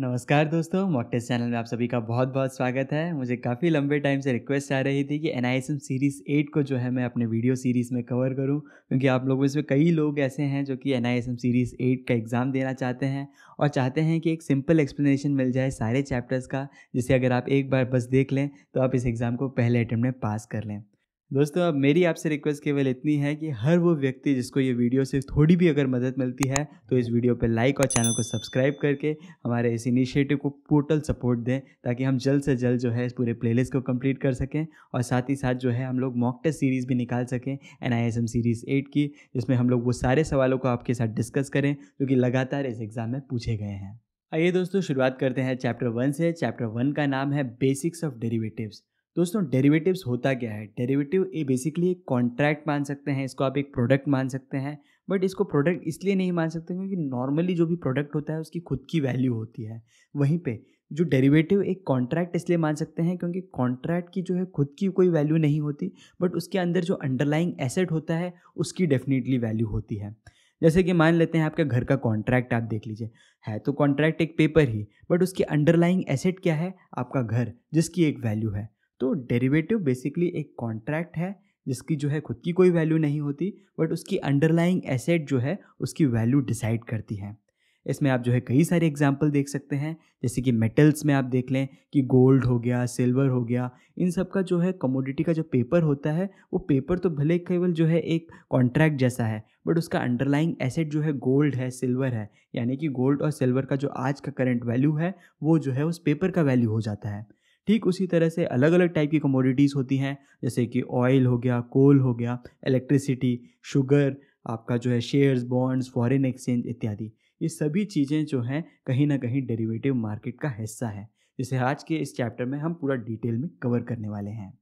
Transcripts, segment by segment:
नमस्कार दोस्तों mock channel में आप सभी का बहुत बहुत स्वागत है मुझे काफ़ी लंबे टाइम से रिक्वेस्ट आ रही थी कि एन सीरीज़ एट को जो है मैं अपने वीडियो सीरीज़ में कवर करूं क्योंकि आप लोगों में से कई लोग ऐसे हैं जो कि एन सीरीज़ एट का एग्ज़ाम देना चाहते हैं और चाहते हैं कि एक सिंपल एक्सप्लेनेशन मिल जाए सारे चैप्टर्स का जिसे अगर आप एक बार बस देख लें तो आप इस एग्ज़ाम को पहले अटैम्प्ट में पास कर लें दोस्तों अब मेरी आपसे रिक्वेस्ट केवल इतनी है कि हर वो व्यक्ति जिसको ये वीडियो से थोड़ी भी अगर मदद मिलती है तो इस वीडियो पर लाइक और चैनल को सब्सक्राइब करके हमारे इस इनिशिएटिव को टोटल सपोर्ट दें ताकि हम जल्द से जल्द जो है इस पूरे प्लेलिस्ट को कंप्लीट कर सकें और साथ ही साथ जो है हम लोग मॉक टेस्ट सीरीज़ भी निकाल सकें N I S M series eight की जिसमें हम लोग वो सारे सवालों को आपके साथ डिस्कस करें जो कि लगातार इस एग्ज़ाम में पूछे गए हैं आइए दोस्तों शुरुआत करते हैं चैप्टर वन से चैप्टर वन का नाम है बेसिक्स ऑफ डेरीवेटिवस दोस्तों डेरिवेटिव्स होता क्या है डेरिवेटिव ये बेसिकली एक कॉन्ट्रैक्ट मान सकते हैं इसको आप एक प्रोडक्ट मान सकते हैं बट इसको प्रोडक्ट इसलिए नहीं मान सकते क्योंकि नॉर्मली जो भी प्रोडक्ट होता है उसकी खुद की वैल्यू होती है वहीं पे जो डेरिवेटिव एक कॉन्ट्रैक्ट इसलिए मान सकते हैं क्योंकि कॉन्ट्रैक्ट की जो है खुद की कोई वैल्यू नहीं होती बट उसके अंदर जो अंडरलाइंग एसेट होता है उसकी डेफिनेटली वैल्यू होती है जैसे कि मान लेते हैं आपके घर का कॉन्ट्रैक्ट आप देख लीजिए है तो कॉन्ट्रैक्ट एक पेपर ही बट उसकी अंडरलाइंग एसेट क्या है आपका घर जिसकी एक वैल्यू है तो डेरिवेटिव बेसिकली एक कॉन्ट्रैक्ट है जिसकी जो है खुद की कोई वैल्यू नहीं होती बट उसकी अंडरलाइंग एसेट जो है उसकी वैल्यू डिसाइड करती है इसमें आप जो है कई सारे एग्जाम्पल देख सकते हैं जैसे कि मेटल्स में आप देख लें कि गोल्ड हो गया सिल्वर हो गया इन सब का जो है कमोडिटी का जो पेपर होता है वो पेपर तो भले केवल जो है एक कॉन्ट्रैक्ट जैसा है बट उसका अंडरलाइंग एसेट जो है गोल्ड है सिल्वर है यानी कि गोल्ड और सिल्वर का जो आज का करंट वैल्यू है वो जो है उस पेपर का वैल्यू हो जाता है ठीक उसी तरह से अलग अलग टाइप की कमोडिटीज़ होती हैं जैसे कि ऑयल हो गया कोल हो गया इलेक्ट्रिसिटी शुगर आपका जो है शेयर्स बॉन्ड्स फॉरेन एक्सचेंज इत्यादि ये सभी चीज़ें जो हैं कहीं ना कहीं डेरिवेटिव मार्केट का हिस्सा है जिसे आज के इस चैप्टर में हम पूरा डिटेल में कवर करने वाले हैं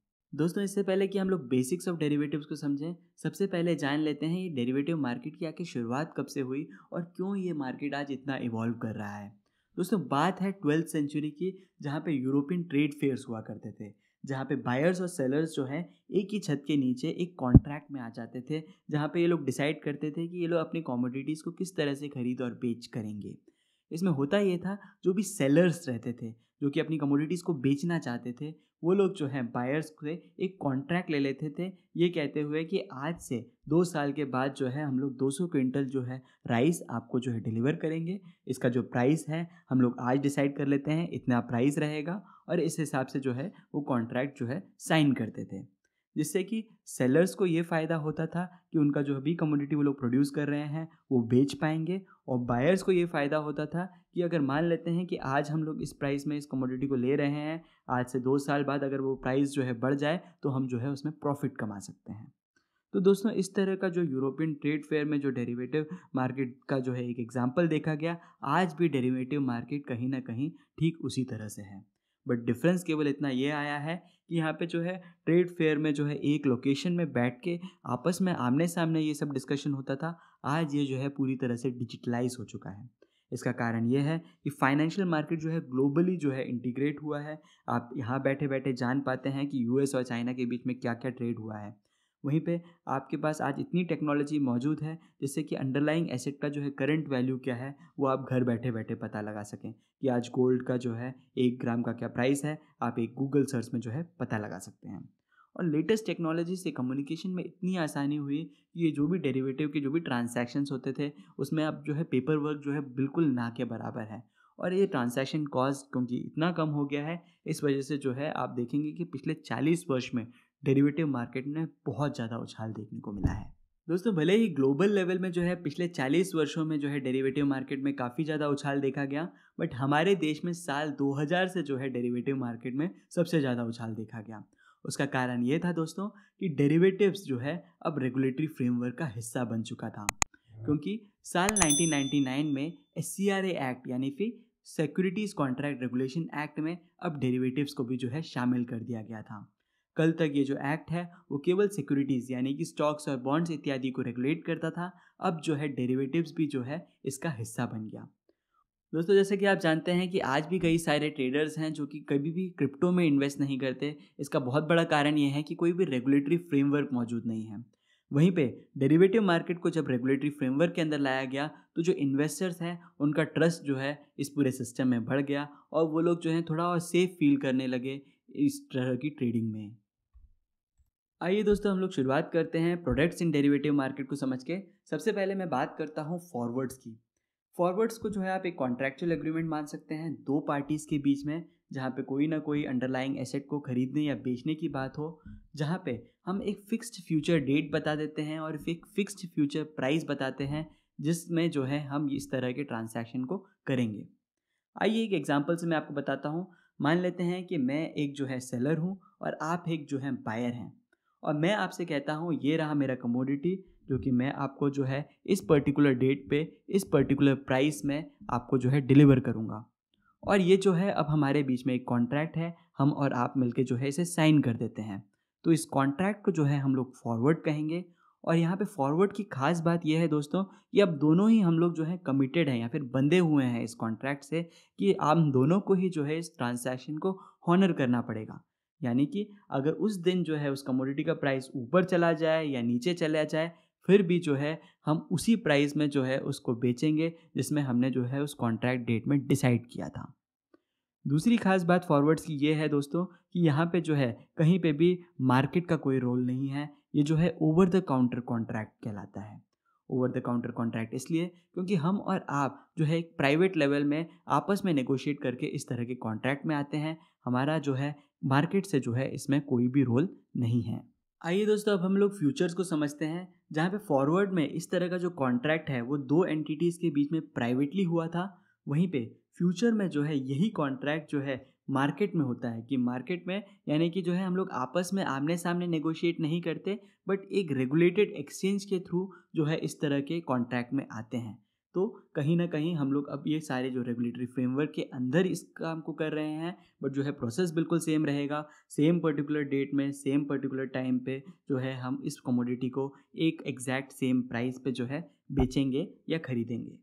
दोस्तों इससे पहले कि हम लोग बेसिक्स ऑफ डेरिवेटिव्स को समझें सबसे पहले जान लेते हैं ये डेरिवेटिव मार्केट की आखिर शुरुआत कब से हुई और क्यों ये मार्केट आज इतना इवॉल्व कर रहा है दोस्तों बात है ट्वेल्थ सेंचुरी की जहाँ पे यूरोपियन ट्रेड फेयर्स हुआ करते थे जहाँ पे बायर्स और सेलर्स जो है एक ही छत के नीचे एक कॉन्ट्रैक्ट में आ जाते थे जहाँ पे ये लोग डिसाइड करते थे कि ये लोग अपनी कॉमोडिटीज़ को किस तरह से खरीद और बेच करेंगे इसमें होता ये था जो भी सेलर्स रहते थे जो कि अपनी कमोडिटीज़ को बेचना चाहते थे वो लोग जो हैं बायर्स से एक कॉन्ट्रैक्ट ले लेते थे ये कहते हुए कि आज से दो साल के बाद जो है हम लोग 200 क्विंटल जो है राइस आपको जो है डिलीवर करेंगे इसका जो प्राइस है हम लोग आज डिसाइड कर लेते हैं इतना प्राइस रहेगा और इस हिसाब से जो है वो कॉन्ट्रैक्ट जो है साइन करते थे जिससे कि सेलर्स को ये फ़ायदा होता था कि उनका जो भी कमोडिटी वो लोग प्रोड्यूस कर रहे हैं वो बेच पाएंगे और बायर्स को ये फ़ायदा होता था कि अगर मान लेते हैं कि आज हम लोग इस प्राइस में इस कमोडिटी को ले रहे हैं आज से दो साल बाद अगर वो प्राइस जो है बढ़ जाए तो हम जो है उसमें प्रॉफिट कमा सकते हैं तो दोस्तों इस तरह का जो यूरोपियन ट्रेड फेयर में जो डेरिवेटिव मार्केट का जो है एक एग्जाम्पल देखा गया आज भी डेरिवेटिव मार्केट कहीं ना कहीं ठीक उसी तरह से है बट डिफरेंस केवल इतना ये आया है कि यहाँ पे जो है ट्रेड फेयर में जो है एक लोकेशन में बैठ के आपस में आमने सामने ये सब डिस्कशन होता था आज ये जो है पूरी तरह से डिजिटलाइज हो चुका है इसका कारण ये है कि फाइनेंशियल मार्केट जो है ग्लोबली जो है इंटीग्रेट हुआ है आप यहाँ बैठे बैठे जान पाते हैं कि यूएस और चाइना के बीच में क्या क्या ट्रेड हुआ है वहीं पे आपके पास आज इतनी टेक्नोलॉजी मौजूद है जिससे कि अंडरलाइंग एसेट का जो है करंट वैल्यू क्या है वो आप घर बैठे बैठे पता लगा सकें कि आज गोल्ड का जो है एक ग्राम का क्या प्राइस है आप एक गूगल सर्च में जो है पता लगा सकते हैं और लेटेस्ट टेक्नोलॉजी से कम्युनिकेशन में इतनी आसानी हुई कि ये जो भी डेरिवेटिव के जो भी ट्रांजेक्शन होते थे उसमें अब जो है पेपर वर्क जो है बिल्कुल ना के बराबर है और ये ट्रांजेक्शन कॉस्ट क्योंकि इतना कम हो गया है इस वजह से जो है आप देखेंगे कि पिछले 40 वर्ष में डेरिवेटिव मार्केट में बहुत ज़्यादा उछाल देखने को मिला है दोस्तों भले ही ग्लोबल लेवल में जो है पिछले 40 वर्षों में जो है डेरिवेटिव मार्केट में काफ़ी ज़्यादा उछाल देखा गया बट हमारे देश में साल 2000 से जो है डेरिवेटिव मार्केट में सबसे ज़्यादा उछाल देखा गया उसका कारण ये था दोस्तों कि डेरिवेटिव्स जो है अब रेगुलेटरी फ्रेमवर्क का हिस्सा बन चुका था हाँ। क्योंकि साल 1999 में एस एक्ट यानी फिर सिक्योरिटीज़ कॉन्ट्रैक्ट रेगुलेशन एक्ट में अब डेरिवेटिव्स को भी जो है शामिल कर दिया गया था कल तक ये जो एक्ट है वो केवल सिक्योरिटीज़ यानी कि स्टॉक्स और बॉन्ड्स इत्यादि को रेगुलेट करता था अब जो है डेरिवेटिव्स भी जो है इसका हिस्सा बन गया दोस्तों जैसे कि आप जानते हैं कि आज भी कई सारे ट्रेडर्स हैं जो कि कभी भी क्रिप्टो में इन्वेस्ट नहीं करते इसका बहुत बड़ा कारण यह है कि कोई भी रेगुलेटरी फ्रेमवर्क मौजूद नहीं है वहीं पे डेरिवेटिव मार्केट को जब रेगुलेटरी फ्रेमवर्क के अंदर लाया गया तो जो इन्वेस्टर्स हैं उनका ट्रस्ट जो है इस पूरे सिस्टम में बढ़ गया और वो लोग जो है थोड़ा और सेफ फील करने लगे इस तरह की ट्रेडिंग में आइए दोस्तों हम लोग शुरुआत करते हैं प्रोडक्ट्स इन डेरिवेटिव मार्केट को समझ के सबसे पहले मैं बात करता हूँ फॉरवर्ड्स की फॉरवर्ड्स को जो है आप एक कॉन्ट्रैक्चुअल एग्रीमेंट मान सकते हैं दो पार्टीज़ के बीच में जहाँ पे कोई ना कोई अंडरलाइंग एसेट को खरीदने या बेचने की बात हो जहाँ पे हम एक फिक्स्ड फ्यूचर डेट बता देते हैं और एक फिक्स्ड फ्यूचर प्राइस बताते हैं जिसमें जो है हम इस तरह के ट्रांजैक्शन को करेंगे आइए एक एग्जाम्पल से मैं आपको बताता हूँ मान लेते हैं कि मैं एक जो है सेलर हूँ और आप एक जो है बायर हैं और मैं आपसे कहता हूँ ये रहा मेरा कमोडिटी जो कि मैं आपको जो है इस पर्टिकुलर डेट पे इस पर्टिकुलर प्राइस में आपको जो है डिलीवर करूँगा और ये जो है अब हमारे बीच में एक कॉन्ट्रैक्ट है हम और आप मिलके जो है इसे साइन कर देते हैं तो इस कॉन्ट्रैक्ट को जो है हम लोग फॉरवर्ड कहेंगे और यहाँ पे फॉरवर्ड की खास बात यह है दोस्तों कि अब दोनों ही हम लोग जो है कमिटेड हैं या फिर बंधे हुए हैं इस कॉन्ट्रैक्ट से कि हम दोनों को ही जो है इस ट्रांजैक्शन को हॉनर करना पड़ेगा यानी कि अगर उस दिन जो है उस कमोडिटी का प्राइस ऊपर चला जाए या नीचे चला जाए फिर भी जो है हम उसी प्राइस में जो है उसको बेचेंगे जिसमें हमने जो है उस कॉन्ट्रैक्ट डेट में डिसाइड किया था दूसरी खास बात फॉरवर्ड्स की ये है दोस्तों कि यहाँ पे जो है कहीं पे भी मार्केट का कोई रोल नहीं है ये जो है ओवर द काउंटर कॉन्ट्रैक्ट कहलाता है ओवर द काउंटर कॉन्ट्रैक्ट इसलिए क्योंकि हम और आप जो है एक प्राइवेट लेवल में आपस में नेगोशिएट करके इस तरह के कॉन्ट्रैक्ट में आते हैं हमारा जो है मार्केट से जो है इसमें कोई भी रोल नहीं है आइए दोस्तों अब हम लोग फ्यूचर्स को समझते हैं जहाँ पे फॉरवर्ड में इस तरह का जो कॉन्ट्रैक्ट है वो दो एंटिटीज़ के बीच में प्राइवेटली हुआ था वहीं पे फ्यूचर में जो है यही कॉन्ट्रैक्ट जो है मार्केट में होता है कि मार्केट में यानी कि जो है हम लोग आपस में आमने सामने नेगोशिएट नहीं करते बट एक रेगुलेटेड एक्सचेंज के थ्रू जो है इस तरह के कॉन्ट्रैक्ट में आते हैं तो कहीं ना कहीं हम लोग अब ये सारे जो रेगुलेटरी फ्रेमवर्क के अंदर इस काम को कर रहे हैं बट जो है प्रोसेस बिल्कुल सेम रहेगा सेम पर्टिकुलर डेट में सेम पर्टिकुलर टाइम पे जो है हम इस कमोडिटी को एक एग्जैक्ट सेम प्राइस पे जो है बेचेंगे या ख़रीदेंगे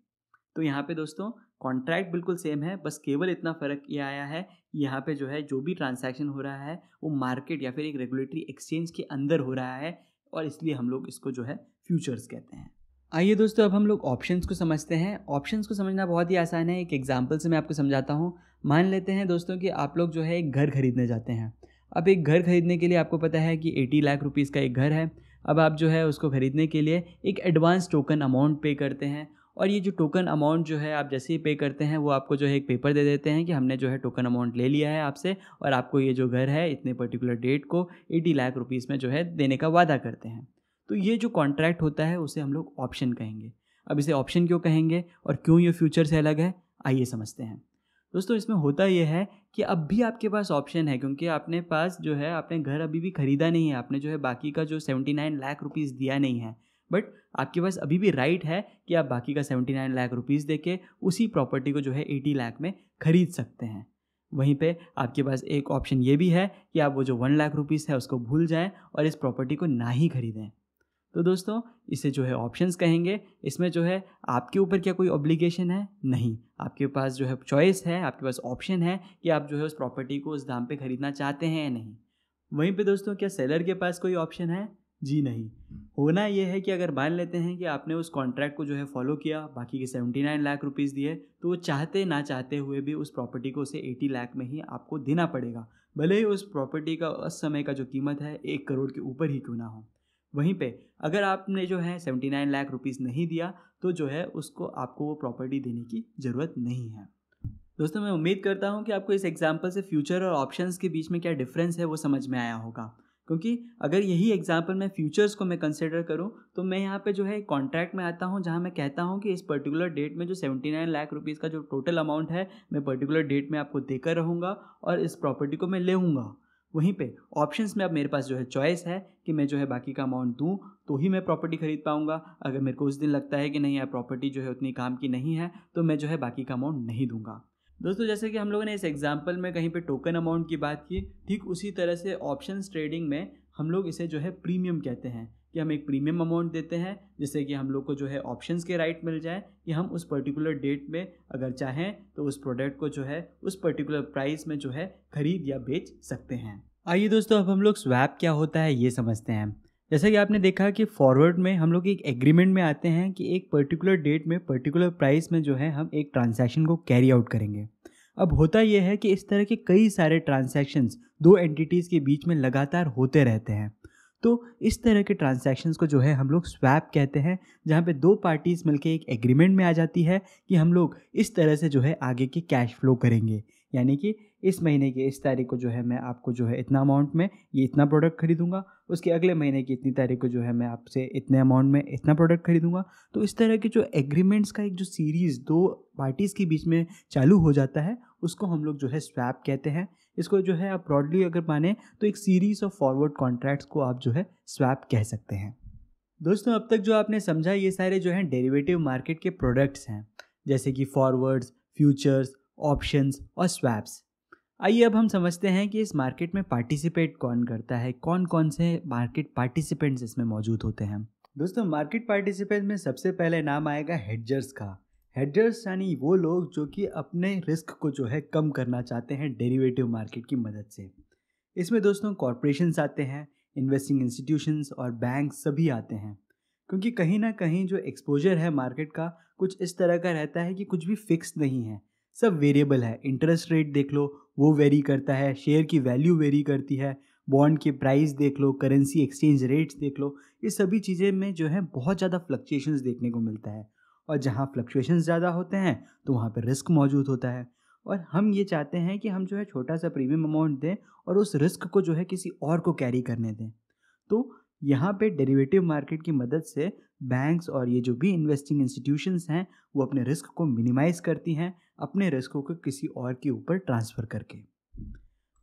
तो यहाँ पे दोस्तों कॉन्ट्रैक्ट बिल्कुल सेम है बस केवल इतना फ़र्क ये आया है यहाँ पे जो है जो भी ट्रांजेक्शन हो रहा है वो मार्केट या फिर एक रेगुलेटरी एक्सचेंज के अंदर हो रहा है और इसलिए हम लोग इसको जो है फ्यूचर्स कहते हैं आइए दोस्तों अब हम लोग ऑप्शंस को समझते हैं ऑप्शंस को समझना बहुत ही आसान है एक एग्जांपल से मैं आपको समझाता हूँ मान लेते हैं दोस्तों कि आप लोग जो है एक घर खरीदने जाते हैं अब एक घर खरीदने के लिए आपको पता है कि एटी लाख रुपीज़ का एक घर है अब आप जो है उसको ख़रीदने के लिए एक एडवांस टोकन अमाउंट पे करते हैं और ये जो टोकन अमाउंट जो है आप जैसे ही पे करते हैं वो आपको जो है एक पेपर दे देते हैं कि हमने जो है टोकन अमाउंट ले लिया है आपसे और आपको ये जो घर है इतने पर्टिकुलर डेट को एटी लाख रुपीज़ में जो है देने का वादा करते हैं तो ये जो कॉन्ट्रैक्ट होता है उसे हम लोग ऑप्शन कहेंगे अब इसे ऑप्शन क्यों कहेंगे और क्यों ये फ्यूचर से अलग है आइए समझते हैं दोस्तों इसमें होता यह है कि अब भी आपके पास ऑप्शन है क्योंकि आपने पास जो है आपने घर अभी भी ख़रीदा नहीं है आपने जो है बाकी का जो सेवेंटी नाइन लाख रुपीज़ दिया नहीं है बट आपके पास अभी भी राइट है कि आप बाकी का सेवेंटी नाइन लाख रुपीज़ दे के उसी प्रॉपर्टी को जो है एटी लाख में ख़रीद सकते हैं वहीं पे आपके पास एक ऑप्शन ये भी है कि आप वो जो वन लाख रुपीज़ है उसको भूल जाएँ और इस प्रॉपर्टी को ना ही खरीदें तो दोस्तों इसे जो है ऑप्शंस कहेंगे इसमें जो है आपके ऊपर क्या कोई ऑब्लिगेशन है नहीं आपके पास जो है चॉइस है आपके पास ऑप्शन है कि आप जो है उस प्रॉपर्टी को उस दाम पे खरीदना चाहते हैं या नहीं वहीं पे दोस्तों क्या सेलर के पास कोई ऑप्शन है जी नहीं होना यह है कि अगर मान लेते हैं कि आपने उस कॉन्ट्रैक्ट को जो है फॉलो किया बाकी के सेवेंटी नाइन लाख रुपीज़ दिए तो वो चाहते ना चाहते हुए भी उस प्रॉपर्टी को उसे एटी लाख में ही आपको देना पड़ेगा भले ही उस प्रॉपर्टी का उस समय का जो कीमत है एक करोड़ के ऊपर ही क्यों ना हो वहीं पे अगर आपने जो है सेवेंटी नाइन लाख रुपीज़ नहीं दिया तो जो है उसको आपको वो प्रॉपर्टी देने की ज़रूरत नहीं है दोस्तों मैं उम्मीद करता हूँ कि आपको इस एग्जाम्पल से फ्यूचर और ऑप्शंस के बीच में क्या डिफरेंस है वो समझ में आया होगा क्योंकि अगर यही एग्जाम्पल मैं फ्यूचर्स को मैं कंसिडर करूँ तो मैं यहाँ पे जो है कॉन्ट्रैक्ट में आता हूँ जहाँ मैं कहता हूँ कि इस पर्टिकुलर डेट में जो सेवेंटी नाइन लाख रुपीज़ का जो टोटल अमाउंट है मैं पर्टिकुलर डेट में आपको देकर रहूँगा और इस प्रॉपर्टी को मैं लेगा वहीं पे ऑप्शंस में अब मेरे पास जो है चॉइस है कि मैं जो है बाकी का अमाउंट दूँ तो ही मैं प्रॉपर्टी खरीद पाऊँगा अगर मेरे को उस दिन लगता है कि नहीं यार प्रॉपर्टी जो है उतनी काम की नहीं है तो मैं जो है बाकी का अमाउंट नहीं दूंगा दोस्तों जैसे कि हम लोगों ने इस एग्जाम्पल में कहीं पर टोकन अमाउंट की बात की ठीक उसी तरह से ऑप्शन ट्रेडिंग में हम लोग इसे जो है प्रीमियम कहते हैं कि हम एक प्रीमियम अमाउंट देते हैं जिससे कि हम लोग को जो है ऑप्शंस के राइट मिल जाए कि हम उस पर्टिकुलर डेट में अगर चाहें तो उस प्रोडक्ट को जो है उस पर्टिकुलर प्राइस में जो है ख़रीद या बेच सकते हैं आइए दोस्तों अब हम लोग स्वैप क्या होता है ये समझते हैं जैसा कि आपने देखा कि फॉरवर्ड में हम लोग एक एग्रीमेंट में आते हैं कि एक पर्टिकुलर डेट में पर्टिकुलर प्राइस में जो है हम एक ट्रांजेक्शन को कैरी आउट करेंगे अब होता यह है कि इस तरह के कई सारे ट्रांजेक्शन्स दो एंटिटीज़ के बीच में लगातार होते रहते हैं तो इस तरह के ट्रांसैक्शंस को जो है हम लोग स्वैप कहते हैं जहाँ पे दो पार्टीज़ मिलके एक एग्रीमेंट में आ जाती है कि हम लोग इस तरह से जो है आगे के कैश फ्लो करेंगे यानी कि इस महीने की इस तारीख को जो है मैं आपको जो है इतना अमाउंट में ये इतना प्रोडक्ट खरीदूंगा उसके अगले महीने की इतनी तारीख को जो है मैं आपसे इतने अमाउंट में इतना प्रोडक्ट खरीदूंगा तो इस तरह के जो एग्रीमेंट्स का एक जो सीरीज़ दो पार्टीज़ के बीच में चालू हो जाता है उसको हम लोग जो है स्वैप कहते हैं इसको जो है आप ब्रॉडली अगर माने तो एक सीरीज़ ऑफ फॉरवर्ड कॉन्ट्रैक्ट्स को आप जो है स्वैप कह सकते हैं दोस्तों अब तक जो आपने समझा ये सारे जो हैं डेरिवेटिव मार्केट के प्रोडक्ट्स हैं जैसे कि फॉरवर्ड्स फ्यूचर्स ऑप्शंस और स्वैप्स आइए अब हम समझते हैं कि इस मार्केट में पार्टिसिपेट कौन करता है कौन कौन से मार्केट पार्टिसिपेंट्स इसमें मौजूद होते हैं दोस्तों मार्केट पार्टिसिपेंट में सबसे पहले नाम आएगा हेडजर्स का हेडजर्स यानी वो लोग जो कि अपने रिस्क को जो है कम करना चाहते हैं डेरिवेटिव मार्केट की मदद से इसमें दोस्तों कॉरपोरेशंस आते हैं इन्वेस्टिंग इंस्टीट्यूशंस और बैंक सभी आते हैं क्योंकि कहीं ना कहीं जो एक्सपोजर है मार्केट का कुछ इस तरह का रहता है कि कुछ भी फिक्स नहीं है सब वेरिएबल है इंटरेस्ट रेट देख लो वो वेरी करता है शेयर की वैल्यू वेरी करती है बॉन्ड के प्राइस देख लो करेंसी एक्सचेंज रेट्स देख लो ये सभी चीज़ें में जो है बहुत ज़्यादा फ्लक्चुएशंस देखने को मिलता है और जहाँ फ्लक्चुएशंस ज़्यादा होते हैं तो वहाँ पर रिस्क मौजूद होता है और हम ये चाहते हैं कि हम जो है छोटा सा प्रीमियम अमाउंट दें और उस रिस्क को जो है किसी और को कैरी करने दें तो यहाँ पे डेरिवेटिव मार्केट की मदद से बैंक्स और ये जो भी इन्वेस्टिंग इंस्टीट्यूशंस हैं वो अपने रिस्क को मिनिमाइज़ करती हैं अपने रिस्कों को किसी और के ऊपर ट्रांसफ़र करके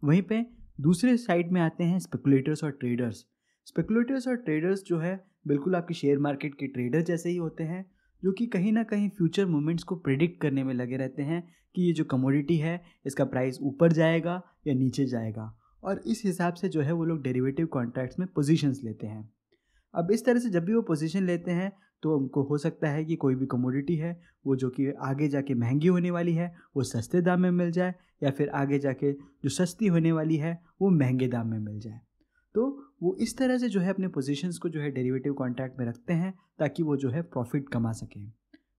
वहीं पे दूसरे साइड में आते हैं स्पेकुलेटर्स और ट्रेडर्स स्पेकुलेटर्स और ट्रेडर्स जो है बिल्कुल आपके शेयर मार्केट के ट्रेडर जैसे ही होते हैं जो कि कहीं ना कहीं फ्यूचर मूवमेंट्स को प्रिडिक्ट करने में लगे रहते हैं कि ये जो कमोडिटी है इसका प्राइस ऊपर जाएगा या नीचे जाएगा और इस हिसाब से जो है वो लोग डेरिवेटिव कॉन्ट्रैक्ट्स में पोजीशंस लेते हैं अब इस तरह से जब भी वो पोजीशन लेते हैं तो उनको हो सकता है कि कोई भी कमोडिटी है वो जो कि आगे जाके महंगी होने वाली है वो सस्ते दाम में मिल जाए या फिर आगे जाके जो सस्ती होने वाली है वो महंगे दाम में मिल जाए तो वो इस तरह से जो है अपने पोजीशंस को जो है डेरिवेटिव कॉन्ट्रैक्ट में रखते हैं ताकि वो जो है प्रॉफिट कमा सकें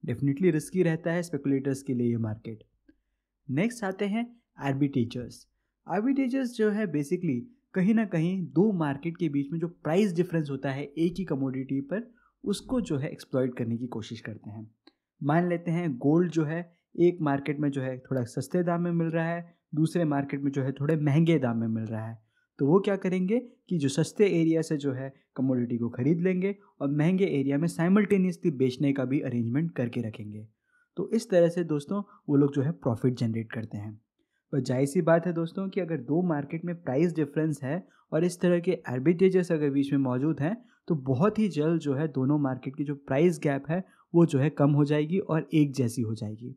डेफिनेटली रिस्की रहता है स्पेकुलेटर्स के लिए ये मार्केट नेक्स्ट आते हैं टीचर्स आर्बिटेजेस जो है बेसिकली कहीं ना कहीं दो मार्केट के बीच में जो प्राइस डिफरेंस होता है एक ही कमोडिटी पर उसको जो है एक्सप्लॉयट करने की कोशिश करते हैं मान लेते हैं गोल्ड जो है एक मार्केट में जो है थोड़ा सस्ते दाम में मिल रहा है दूसरे मार्केट में जो है थोड़े महंगे दाम में मिल रहा है तो वो क्या करेंगे कि जो सस्ते एरिया से जो है कमोडिटी को ख़रीद लेंगे और महंगे एरिया में साइमल्टेनियसली बेचने का भी अरेंजमेंट करके रखेंगे तो इस तरह से दोस्तों वो लोग जो है प्रॉफिट जनरेट करते हैं और जाहिर सी बात है दोस्तों कि अगर दो मार्केट में प्राइस डिफरेंस है और इस तरह के आर्बिट्रेजेस अगर बीच में मौजूद हैं तो बहुत ही जल्द जो है दोनों मार्केट की जो प्राइस गैप है वो जो है कम हो जाएगी और एक जैसी हो जाएगी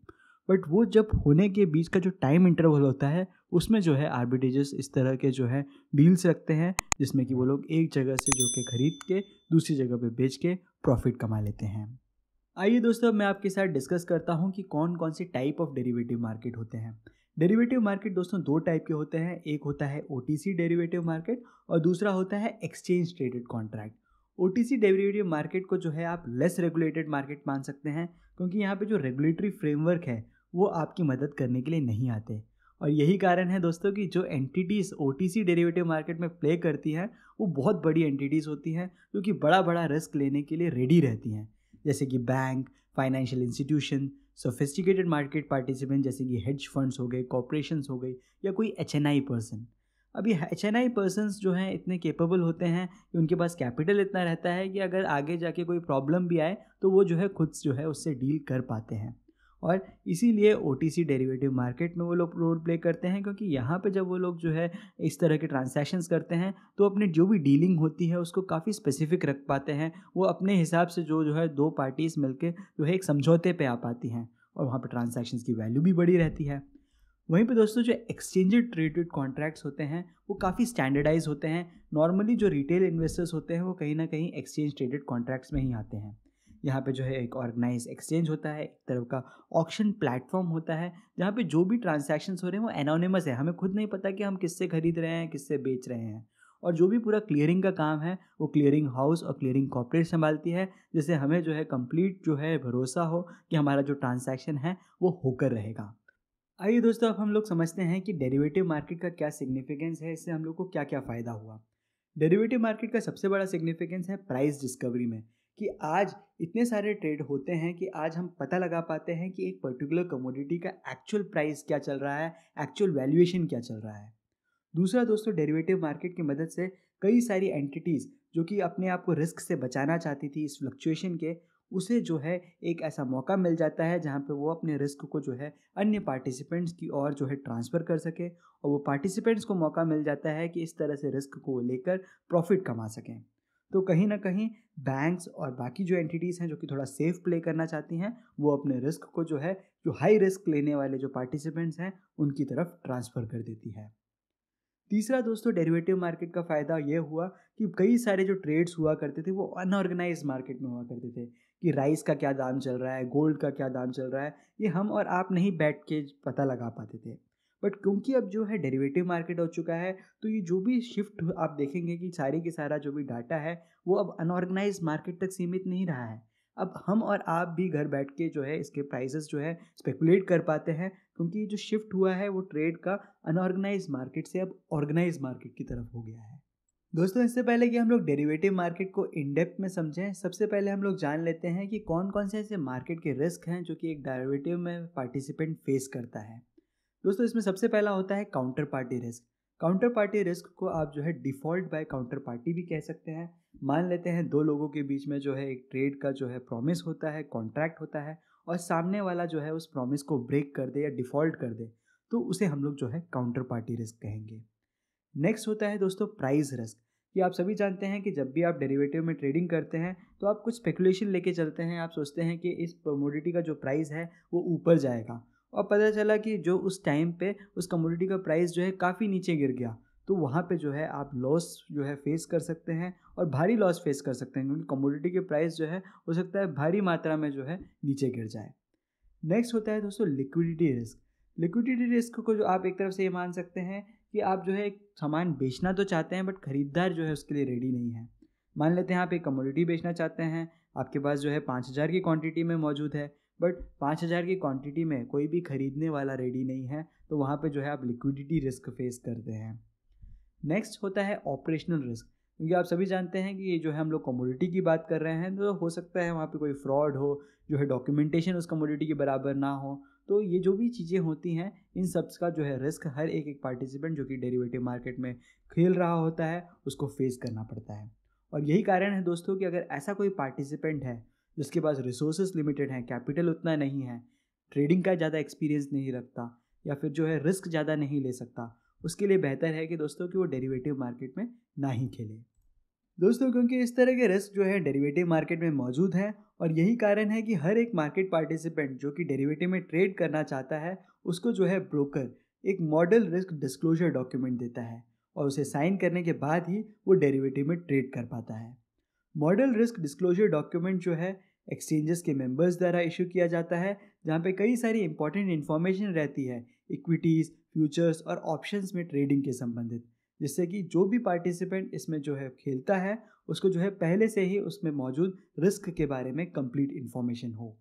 बट वो जब होने के बीच का जो टाइम इंटरवल होता है उसमें जो है आर्बिटेजेस इस तरह के जो है डील्स रखते हैं जिसमें कि वो लोग एक जगह से जो के खरीद के दूसरी जगह पे बेच के प्रॉफिट कमा लेते हैं आइए दोस्तों मैं आपके साथ डिस्कस करता हूँ कि कौन कौन से टाइप ऑफ डेरिवेटिव मार्केट होते हैं डेरिवेटिव मार्केट दोस्तों दो टाइप के होते हैं एक होता है ओ डेरिवेटिव मार्केट और दूसरा होता है एक्सचेंज ट्रेडेड कॉन्ट्रैक्ट ओ डेरिवेटिव मार्केट को जो है आप लेस रेगुलेटेड मार्केट मान सकते हैं क्योंकि यहाँ पे जो रेगुलेटरी फ्रेमवर्क है वो आपकी मदद करने के लिए नहीं आते और यही कारण है दोस्तों कि जो एंटिटीज़ ओ डेरिवेटिव मार्केट में प्ले करती हैं वो बहुत बड़ी एंटिटीज़ होती हैं क्योंकि बड़ा बड़ा रिस्क लेने के लिए रेडी रहती हैं जैसे कि bank financial institution sophisticated market participant जैसे कि हेज फंड्स हो गए कॉपरेशन हो गई या कोई एच एन आई पर्सन अभी एच एन आई पर्सनस जो हैं इतने केपेबल होते हैं कि उनके पास कैपिटल इतना रहता है कि अगर आगे जाके कोई प्रॉब्लम भी आए तो वो जो है खुद जो है उससे डील कर पाते हैं और इसीलिए ओ डेरिवेटिव मार्केट में वो लोग रोल प्ले करते हैं क्योंकि यहाँ पे जब वो लोग जो है इस तरह के ट्रांसैक्शंस करते हैं तो अपने जो भी डीलिंग होती है उसको काफ़ी स्पेसिफिक रख पाते हैं वो अपने हिसाब से जो जो है दो पार्टीज़ के जो है एक समझौते पर आ पाती हैं और वहाँ पर ट्रांसैक्शंस की वैल्यू भी बड़ी रहती है वहीं पर दोस्तों जो एक्सचेंज ट्रेडेड कॉन्ट्रैक्ट्स होते हैं वो काफ़ी स्टैंडर्डाइज होते हैं नॉर्मली जो रिटेल इन्वेस्टर्स होते हैं वो कहीं ना कहीं एक्सचेंज ट्रेडेड कॉन्ट्रैक्ट्स में ही आते हैं यहाँ पे जो है एक ऑर्गेनाइज एक्सचेंज होता है एक तरह का ऑक्शन प्लेटफॉर्म होता है जहाँ पे जो भी ट्रांजैक्शंस हो रहे हैं वो एनोनिमस है हमें खुद नहीं पता कि हम किससे खरीद रहे हैं किससे बेच रहे हैं और जो भी पूरा क्लियरिंग का काम है वो क्लियरिंग हाउस और क्लियरिंग कॉपरेट संभालती है जिससे हमें जो है कंप्लीट जो है भरोसा हो कि हमारा जो ट्रांजेक्शन है वो होकर रहेगा आइए दोस्तों अब हम लोग समझते हैं कि डेरिवेटिव मार्केट का क्या सिग्निफिकेंस है इससे हम लोग को क्या क्या फ़ायदा हुआ डेरिवेटिव मार्केट का सबसे बड़ा सिग्निफिकेंस है प्राइस डिस्कवरी में कि आज इतने सारे ट्रेड होते हैं कि आज हम पता लगा पाते हैं कि एक पर्टिकुलर कमोडिटी का एक्चुअल प्राइस क्या चल रहा है एक्चुअल वैल्यूएशन क्या चल रहा है दूसरा दोस्तों डेरिवेटिव मार्केट की मदद से कई सारी एंटिटीज़ जो कि अपने आप को रिस्क से बचाना चाहती थी इस फ्लक्चुएशन के उसे जो है एक ऐसा मौका मिल जाता है जहाँ पे वो अपने रिस्क को जो है अन्य पार्टिसिपेंट्स की ओर जो है ट्रांसफ़र कर सके और वो पार्टिसिपेंट्स को मौका मिल जाता है कि इस तरह से रिस्क को लेकर प्रॉफिट कमा सकें तो कहीं ना कहीं बैंक्स और बाकी जो एंटिटीज़ हैं जो कि थोड़ा सेफ प्ले करना चाहती हैं वो अपने रिस्क को जो है जो हाई रिस्क लेने वाले जो पार्टिसिपेंट्स हैं उनकी तरफ ट्रांसफ़र कर देती है तीसरा दोस्तों डेरिवेटिव मार्केट का फ़ायदा यह हुआ कि कई सारे जो ट्रेड्स हुआ करते थे वो अनऑर्गेनाइज मार्केट में हुआ करते थे कि राइस का क्या दाम चल रहा है गोल्ड का क्या दाम चल रहा है ये हम और आप नहीं बैठ के पता लगा पाते थे बट क्योंकि अब जो है डेरिवेटिव मार्केट हो चुका है तो ये जो भी शिफ्ट आप देखेंगे कि सारी के सारा जो भी डाटा है वो अब अनऑर्गेनाइज मार्केट तक सीमित नहीं रहा है अब हम और आप भी घर बैठ के जो है इसके प्राइसेस जो है स्पेकुलेट कर पाते हैं क्योंकि ये जो शिफ्ट हुआ है वो ट्रेड का अनऑर्गेनाइज मार्केट से अब ऑर्गेनाइज मार्केट की तरफ हो गया है दोस्तों इससे पहले कि हम लोग डेरिवेटिव मार्केट को इनडेप्थ में समझें सबसे पहले हम लोग जान लेते हैं कि कौन कौन से ऐसे मार्केट के रिस्क हैं जो कि एक डेरिवेटिव में पार्टिसिपेंट फेस करता है दोस्तों इसमें सबसे पहला होता है counter party risk counter party risk को आप जो है डिफॉल्ट बाय काउंटर पार्टी भी कह सकते हैं मान लेते हैं दो लोगों के बीच में जो है एक ट्रेड का जो है प्रॉमिस होता है कॉन्ट्रैक्ट होता है और सामने वाला जो है उस प्रॉमिस को ब्रेक कर दे या डिफॉल्ट कर दे तो उसे हम लोग जो है काउंटर पार्टी रिस्क कहेंगे नेक्स्ट होता है दोस्तों प्राइस रिस्क कि आप सभी जानते हैं कि जब भी आप डेरिवेटिव में ट्रेडिंग करते हैं तो आप कुछ स्पेकुलेशन लेके चलते हैं आप सोचते हैं कि इस कमोडिटी का जो प्राइस है वो ऊपर जाएगा और पता चला कि जो उस टाइम पे उस कमोडिटी का प्राइस जो है काफ़ी नीचे गिर गया तो वहाँ पे जो है आप लॉस जो है फेस कर सकते हैं और भारी लॉस फेस कर सकते हैं क्योंकि कमोडिटी के प्राइस जो है हो सकता है भारी मात्रा में जो है नीचे गिर जाए नेक्स्ट होता है दोस्तों लिक्विडिटी रिस्क लिक्विडिटी रिस्क को जो आप एक तरफ से ये मान सकते हैं कि आप जो है एक सामान बेचना तो चाहते हैं बट खरीदार जो है उसके लिए रेडी नहीं है मान लेते हैं आप एक कमोडिटी बेचना चाहते हैं आपके पास जो है पाँच हज़ार की क्वांटिटी में मौजूद है बट पाँच हज़ार की क्वांटिटी में कोई भी ख़रीदने वाला रेडी नहीं है तो वहाँ पे जो है आप लिक्विडिटी रिस्क फेस करते हैं नेक्स्ट होता है ऑपरेशनल रिस्क क्योंकि आप सभी जानते हैं कि ये जो है हम लोग कमोडिटी की बात कर रहे हैं तो हो सकता है वहाँ पे कोई फ्रॉड हो जो है डॉक्यूमेंटेशन उस कमोडिटी के बराबर ना हो तो ये जो भी चीज़ें होती हैं इन सब का जो है रिस्क हर एक एक पार्टिसिपेंट जो कि डेरिवेटिव मार्केट में खेल रहा होता है उसको फेस करना पड़ता है और यही कारण है दोस्तों कि अगर ऐसा कोई पार्टिसिपेंट है जिसके पास रिसोर्सेज लिमिटेड हैं कैपिटल उतना नहीं है ट्रेडिंग का ज़्यादा एक्सपीरियंस नहीं रखता या फिर जो है रिस्क ज़्यादा नहीं ले सकता उसके लिए बेहतर है कि दोस्तों कि वो डेरिवेटिव मार्केट में ना ही खेले दोस्तों क्योंकि इस तरह के रिस्क जो है डेरिवेटिव मार्केट में मौजूद हैं और यही कारण है कि हर एक मार्केट पार्टिसिपेंट जो कि डेरिवेटिव में ट्रेड करना चाहता है उसको जो है ब्रोकर एक मॉडल रिस्क डिस्क्लोजर डॉक्यूमेंट देता है और उसे साइन करने के बाद ही वो डेरिवेटिव में ट्रेड कर पाता है मॉडल रिस्क डिस्क्लोजर डॉक्यूमेंट जो है एक्सचेंजेस के मेंबर्स द्वारा इशू किया जाता है जहाँ पे कई सारी इंपॉर्टेंट इन्फॉर्मेशन रहती है इक्विटीज़ फ्यूचर्स और ऑप्शंस में ट्रेडिंग के संबंधित जिससे कि जो भी पार्टिसिपेंट इसमें जो है खेलता है उसको जो है पहले से ही उसमें मौजूद रिस्क के बारे में कंप्लीट इन्फॉर्मेशन हो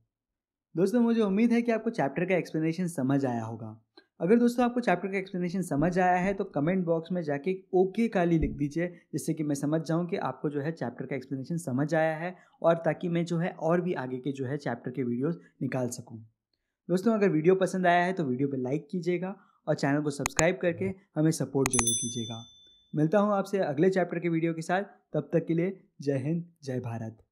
दोस्तों मुझे उम्मीद है कि आपको चैप्टर का एक्सप्लेनेशन समझ आया होगा अगर दोस्तों आपको चैप्टर का एक्सप्लेनेशन समझ आया है तो कमेंट बॉक्स में जाके ओके काली लिख दीजिए जिससे कि मैं समझ जाऊं कि आपको जो है चैप्टर का एक्सप्लेनेशन समझ आया है और ताकि मैं जो है और भी आगे के जो है चैप्टर के वीडियोस निकाल सकूं दोस्तों अगर वीडियो पसंद आया है तो वीडियो पर लाइक कीजिएगा और चैनल को सब्सक्राइब करके हमें सपोर्ट जरूर कीजिएगा मिलता हूँ आपसे अगले चैप्टर के वीडियो के साथ तब तक के लिए जय हिंद जय भारत